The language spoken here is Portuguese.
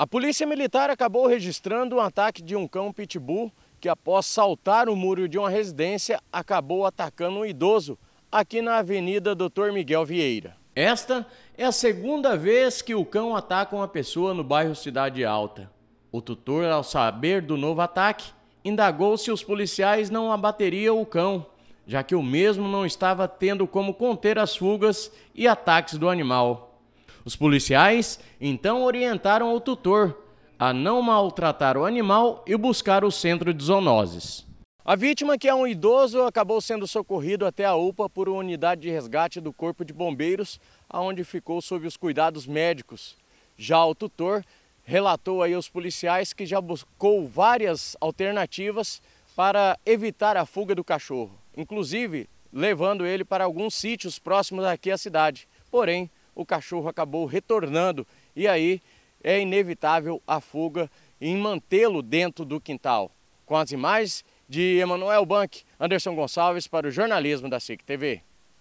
A polícia militar acabou registrando um ataque de um cão pitbull que, após saltar o muro de uma residência, acabou atacando um idoso aqui na Avenida Doutor Miguel Vieira. Esta é a segunda vez que o cão ataca uma pessoa no bairro Cidade Alta. O tutor, ao saber do novo ataque, indagou se os policiais não abateriam o cão, já que o mesmo não estava tendo como conter as fugas e ataques do animal. Os policiais então orientaram o tutor a não maltratar o animal e buscar o centro de zoonoses. A vítima, que é um idoso, acabou sendo socorrido até a UPA por uma unidade de resgate do Corpo de Bombeiros, aonde ficou sob os cuidados médicos. Já o tutor relatou aí aos policiais que já buscou várias alternativas para evitar a fuga do cachorro, inclusive levando ele para alguns sítios próximos aqui à cidade. Porém, o cachorro acabou retornando e aí é inevitável a fuga em mantê-lo dentro do quintal. Com as imagens de Emanuel Bank, Anderson Gonçalves para o jornalismo da SIC TV.